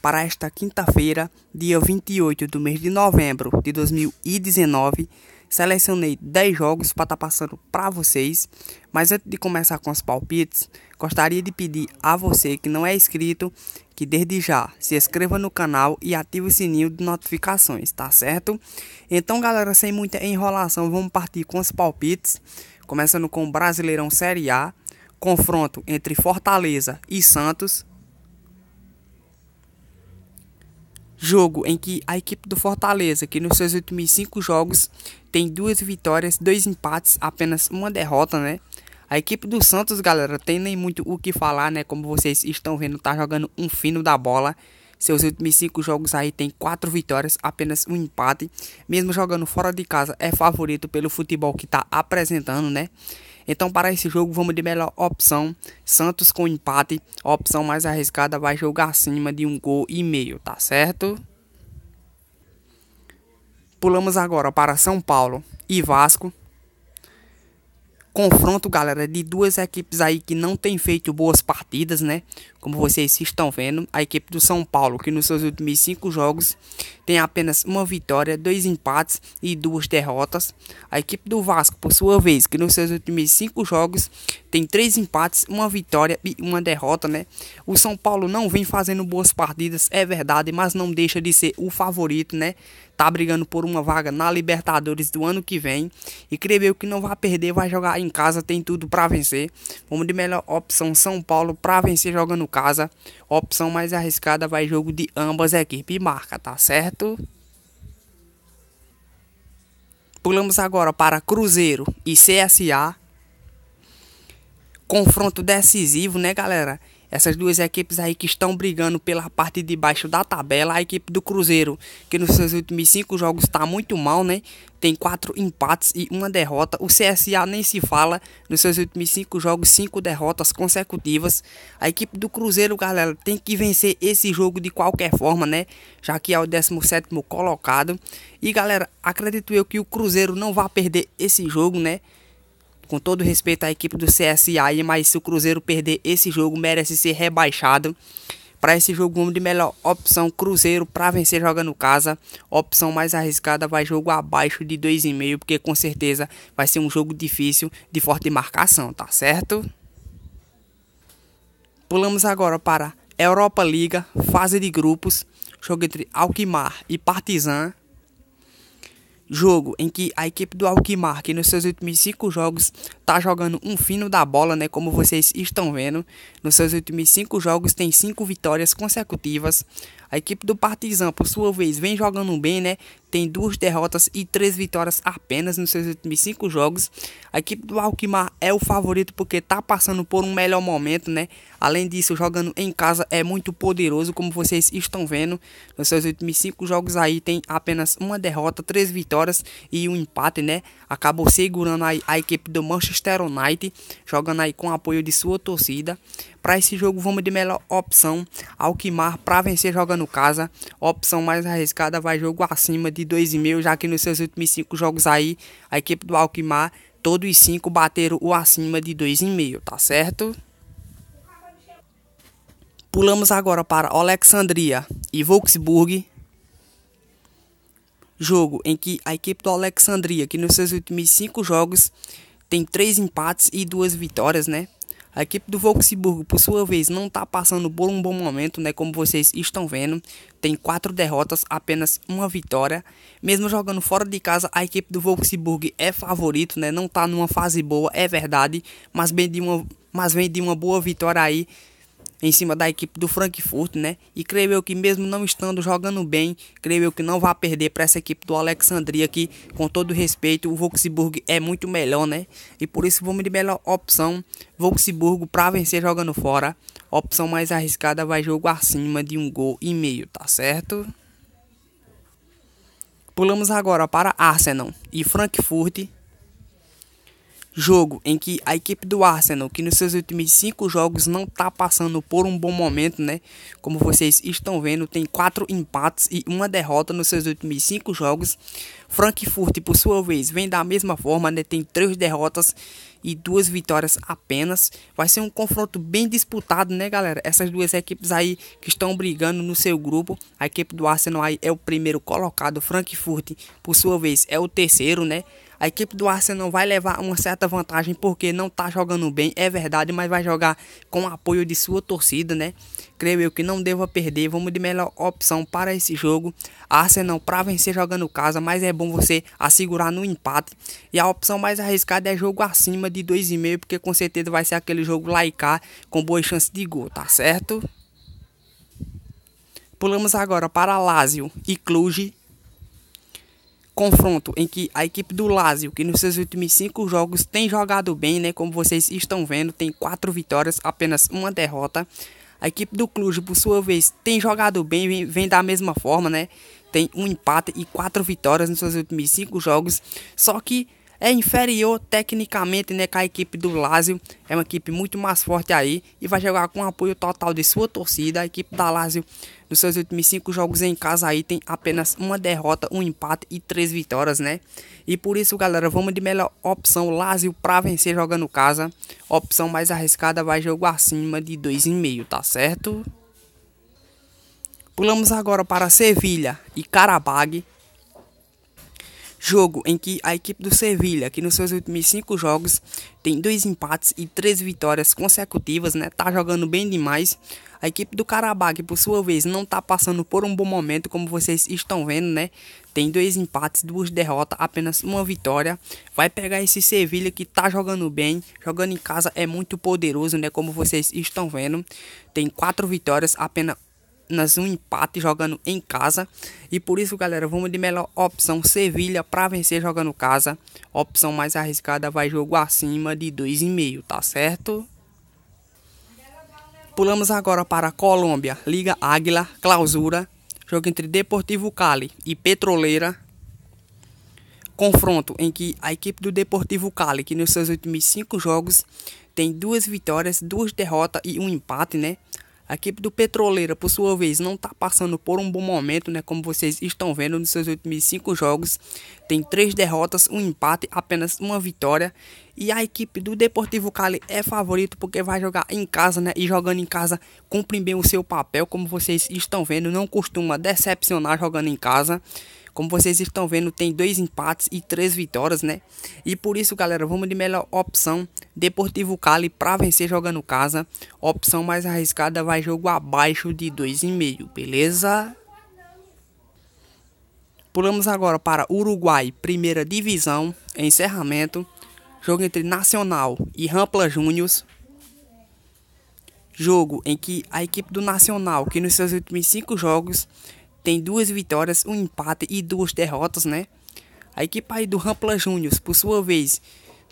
para esta quinta-feira, dia 28 do mês de novembro de 2019. Selecionei 10 jogos para estar tá passando para vocês, mas antes de começar com os palpites, gostaria de pedir a você que não é inscrito que desde já se inscreva no canal e ative o sininho de notificações, tá certo? Então, galera, sem muita enrolação, vamos partir com os palpites, começando com o Brasileirão Série A, confronto entre Fortaleza e Santos, jogo em que a equipe do Fortaleza, que nos seus últimos cinco jogos tem duas vitórias, dois empates, apenas uma derrota, né? A equipe do Santos, galera, tem nem muito o que falar, né? Como vocês estão vendo, tá jogando um fino da bola. Seus últimos cinco jogos aí tem quatro vitórias, apenas um empate. Mesmo jogando fora de casa, é favorito pelo futebol que tá apresentando, né? Então, para esse jogo, vamos de melhor opção. Santos com empate. A opção mais arriscada vai jogar acima de um gol e meio, tá certo? Pulamos agora para São Paulo e Vasco. Confronto, galera, de duas equipes aí que não tem feito boas partidas, né? Como vocês estão vendo, a equipe do São Paulo, que nos seus últimos cinco jogos tem apenas uma vitória, dois empates e duas derrotas. A equipe do Vasco, por sua vez, que nos seus últimos cinco jogos tem três empates, uma vitória e uma derrota, né? O São Paulo não vem fazendo boas partidas, é verdade, mas não deixa de ser o favorito, né? Tá brigando por uma vaga na Libertadores do ano que vem e creio que não vai perder, vai jogar em casa, tem tudo para vencer. Vamos de melhor opção São Paulo para vencer jogando casa. Opção mais arriscada vai jogo de ambas equipes e marca, tá certo? Pulamos agora para Cruzeiro e CSA. Confronto decisivo, né, galera? Essas duas equipes aí que estão brigando pela parte de baixo da tabela. A equipe do Cruzeiro, que nos seus últimos cinco jogos está muito mal, né? Tem quatro empates e uma derrota. O CSA nem se fala. Nos seus últimos cinco jogos, cinco derrotas consecutivas. A equipe do Cruzeiro, galera, tem que vencer esse jogo de qualquer forma, né? Já que é o 17 colocado. E, galera, acredito eu que o Cruzeiro não vai perder esse jogo, né? Com todo respeito à equipe do CSA, mas se o Cruzeiro perder esse jogo, merece ser rebaixado. Para esse jogo, uma de melhor opção Cruzeiro para vencer jogando casa. Opção mais arriscada vai jogo abaixo de 2,5, porque com certeza vai ser um jogo difícil de forte marcação, tá certo? Pulamos agora para Europa Liga, fase de grupos, jogo entre Alkmaar e Partizan jogo em que a equipe do Alkmaar, que nos seus últimos cinco jogos tá jogando um fino da bola, né? Como vocês estão vendo. Nos seus últimos cinco jogos tem cinco vitórias consecutivas. A equipe do Partizan, por sua vez, vem jogando bem, né? Tem duas derrotas e três vitórias apenas nos seus últimos cinco jogos. A equipe do Alquimar é o favorito porque tá passando por um melhor momento, né? Além disso, jogando em casa é muito poderoso, como vocês estão vendo. Nos seus últimos cinco jogos aí tem apenas uma derrota, três vitórias e um empate, né? Acabou segurando aí a equipe do Manchester Manchester United, jogando aí com o apoio de sua torcida. Para esse jogo, vamos de melhor opção: Alquimar para vencer jogando casa. Opção mais arriscada vai jogo acima de 2,5, já que nos seus últimos 5 jogos aí, a equipe do Alquimar, todos os 5 bateram o acima de 2,5, tá certo? Pulamos agora para Alexandria e Wolfsburg, jogo em que a equipe do Alexandria, que nos seus últimos cinco jogos tem três empates e duas vitórias, né? A equipe do Volksburgo, por sua vez, não está passando por um bom momento, né? Como vocês estão vendo, tem quatro derrotas, apenas uma vitória. Mesmo jogando fora de casa, a equipe do Volksburgo é favorito, né? Não está numa fase boa, é verdade, mas vem de uma, mas vem de uma boa vitória aí em cima da equipe do Frankfurt, né? E creio eu que mesmo não estando jogando bem, creio eu que não vai perder para essa equipe do Alexandria que, com todo respeito, o Volksburg é muito melhor, né? E por isso vamos de melhor opção Volksburgo para vencer jogando fora. Opção mais arriscada vai jogo acima de um gol e meio, tá certo? Pulamos agora para Arsenal e Frankfurt jogo em que a equipe do Arsenal, que nos seus últimos cinco jogos não está passando por um bom momento, né? Como vocês estão vendo, tem quatro empates e uma derrota nos seus últimos cinco jogos. Frankfurt, por sua vez, vem da mesma forma, né? Tem três derrotas e duas vitórias apenas. Vai ser um confronto bem disputado, né, galera? Essas duas equipes aí que estão brigando no seu grupo. A equipe do Arsenal aí é o primeiro colocado, Frankfurt, por sua vez, é o terceiro, né? A equipe do Arsenal vai levar uma certa vantagem porque não está jogando bem, é verdade, mas vai jogar com o apoio de sua torcida, né? Creio eu que não deva perder. Vamos de melhor opção para esse jogo. Arsenal para vencer jogando casa, mas é bom você assegurar no empate. E a opção mais arriscada é jogo acima de 2,5, porque com certeza vai ser aquele jogo laicar com boas chances de gol, tá certo? Pulamos agora para Lazio e Cluj confronto em que a equipe do Lazio, que nos seus últimos cinco jogos tem jogado bem, né, como vocês estão vendo, tem quatro vitórias, apenas uma derrota. A equipe do Cluj, por sua vez, tem jogado bem, vem, vem, da mesma forma, né? Tem um empate e quatro vitórias nos seus últimos cinco jogos. Só que é inferior tecnicamente né, com a equipe do Lazio. É uma equipe muito mais forte aí e vai jogar com o apoio total de sua torcida. A equipe da Lazio, nos seus últimos cinco jogos em casa, aí tem apenas uma derrota, um empate e três vitórias, né? E por isso, galera, vamos de melhor opção Lazio para vencer jogando casa. Opção mais arriscada vai jogo acima de 2,5, tá certo? Pulamos agora para Sevilha e Carabag jogo em que a equipe do Sevilha, que nos seus últimos cinco jogos tem dois empates e três vitórias consecutivas, né? Tá jogando bem demais. A equipe do Carabao, por sua vez não tá passando por um bom momento, como vocês estão vendo, né? Tem dois empates, duas derrotas, apenas uma vitória. Vai pegar esse Sevilha que tá jogando bem, jogando em casa é muito poderoso, né? Como vocês estão vendo. Tem quatro vitórias, apenas um empate jogando em casa. E por isso, galera, vamos de melhor opção Sevilha para vencer jogando casa. Opção mais arriscada vai jogo acima de 2,5, tá certo? Pulamos agora para a Colômbia, Liga Águila, clausura. Jogo entre Deportivo Cali e Petroleira. Confronto em que a equipe do Deportivo Cali, que nos seus últimos cinco jogos, tem duas vitórias, duas derrotas e um empate, né? A equipe do Petroleira, por sua vez, não está passando por um bom momento, né? Como vocês estão vendo, nos seus últimos cinco jogos, tem três derrotas, um empate, apenas uma vitória. E a equipe do Deportivo Cali é favorito porque vai jogar em casa, né? E jogando em casa cumpre bem o seu papel, como vocês estão vendo, não costuma decepcionar jogando em casa. Como vocês estão vendo, tem dois empates e três vitórias, né? E por isso, galera, vamos de melhor opção. Deportivo Cali para vencer jogando casa. Opção mais arriscada vai jogo abaixo de 2,5, beleza? Pulamos agora para Uruguai, primeira divisão, encerramento. Jogo entre Nacional e Rampla Júnior. Jogo em que a equipe do Nacional, que nos seus últimos cinco jogos, tem duas vitórias, um empate e duas derrotas, né? A equipe aí do Rampla Júnior, por sua vez,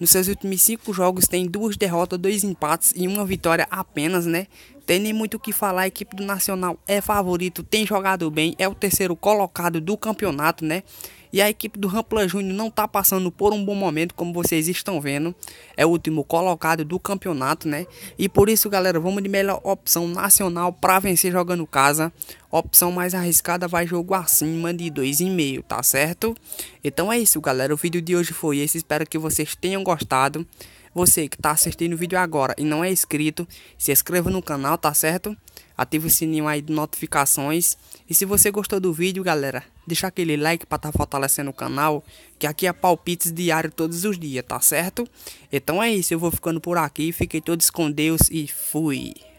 nos seus últimos cinco jogos tem duas derrotas, dois empates e uma vitória apenas, né? Tem nem muito o que falar, a equipe do Nacional é favorito, tem jogado bem, é o terceiro colocado do campeonato, né? E a equipe do Rampla Júnior não está passando por um bom momento, como vocês estão vendo. É o último colocado do campeonato, né? E por isso, galera, vamos de melhor opção nacional para vencer jogando casa. Opção mais arriscada vai jogo acima de 2,5, tá certo? Então é isso, galera. O vídeo de hoje foi esse. Espero que vocês tenham gostado. Você que está assistindo o vídeo agora e não é inscrito, se inscreva no canal, tá certo? Ative o sininho aí de notificações. E se você gostou do vídeo, galera, deixar aquele like para estar tá fortalecendo o canal, que aqui é palpites diário todos os dias, tá certo? Então é isso, eu vou ficando por aqui, fiquei todos com Deus e fui.